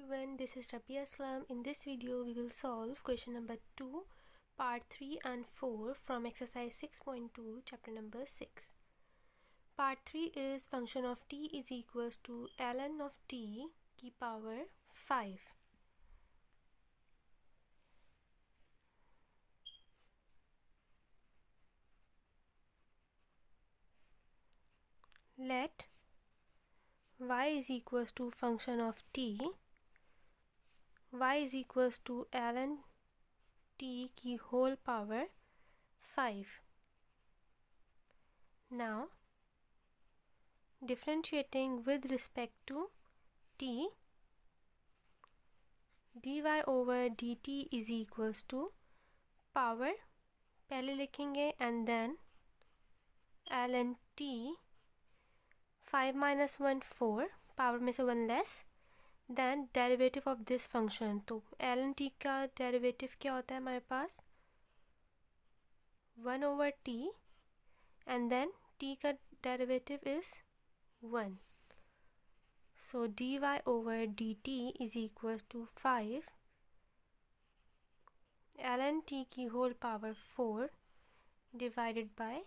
everyone this is Rabia Aslam in this video we will solve question number 2 part 3 and 4 from exercise 6.2 chapter number 6 part 3 is function of t is equals to ln of t ki power 5 let y is equals to function of t y is equals to ln t ki whole power 5. Now, differentiating with respect to t, dy over dt is equals to power, पहले लिखेंगे and then ln t five minus one four power four में से one then derivative of this function तो L N T का derivative क्या होता है हमारे पास one over T and then T का derivative is one so D Y over D T is equal to five L N T की whole power four divided by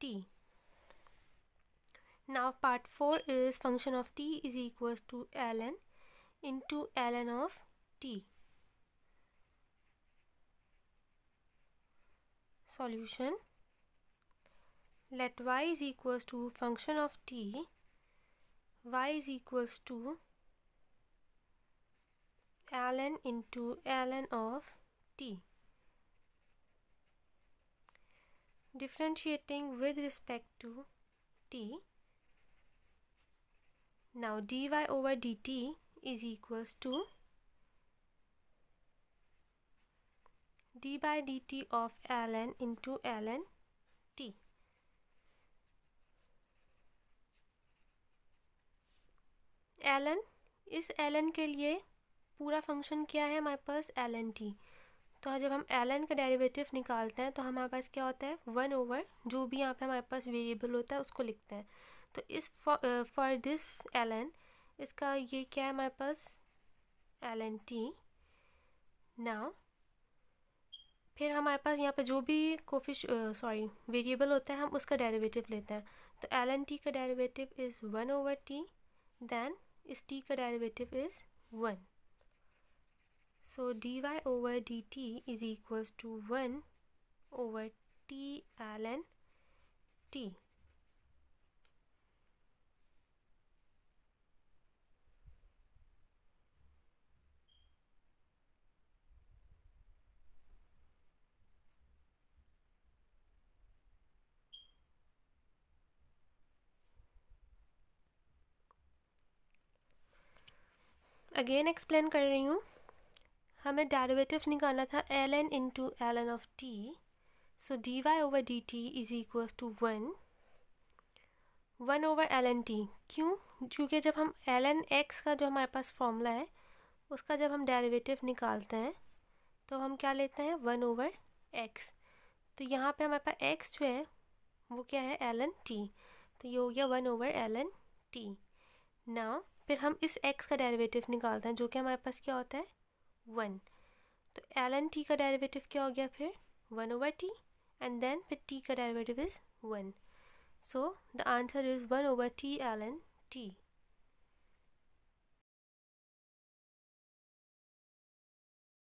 T Now part 4 is function of t is equals to ln into ln of t. Solution. Let y is equals to function of t. y is equals to ln into ln of t. Differentiating with respect to t Now dy over dt is equals to d by dt of ln into ln t. ln इस ln के लिए पूरा function क्या है हमारे पास ln t तो जब हम ln का डेरिवेटिव निकालते हैं तो हमारे पास क्या होता है वन ओवर जो भी यहाँ पे हमारे पास वेरिएबल होता है उसको लिखते हैं तो इस फॉर दिस एल एन इसका ये क्या है हमारे पास एल एन टी नाउ फिर हमारे पास यहाँ पे जो भी कोफिश सॉरी वेरिएबल होता है हम उसका डेरिवेटिव लेते हैं तो एल एन टी का derivative is one over T then इस टी का derivative is one so D Y over D T is equals to one over T L N T again explain कर रही हूँ हमें डेरिवेटिव निकालना था L N in to L N of T so D Y over D T is equals to one one over L N T क्यों क्योंकि जब हम एल एन एक्स का जो हमारे पास फॉर्मूला है उसका जब हम डेरिवेटिव निकालते हैं तो हम क्या लेते हैं वन ओवर एक्स तो यहाँ पे हमारे पास एक्स जो है वो क्या है एल एन टी तो ये हो गया one over L N T now फिर हम इस एक्स का डेरिवेटिव निकालते हैं जो कि हमारे पास क्या होता है वन तो एल एन टी का डेरिवेटिव क्या हो गया फिर one over T and then फिर टी का derivative is one so the answer is one over T L N T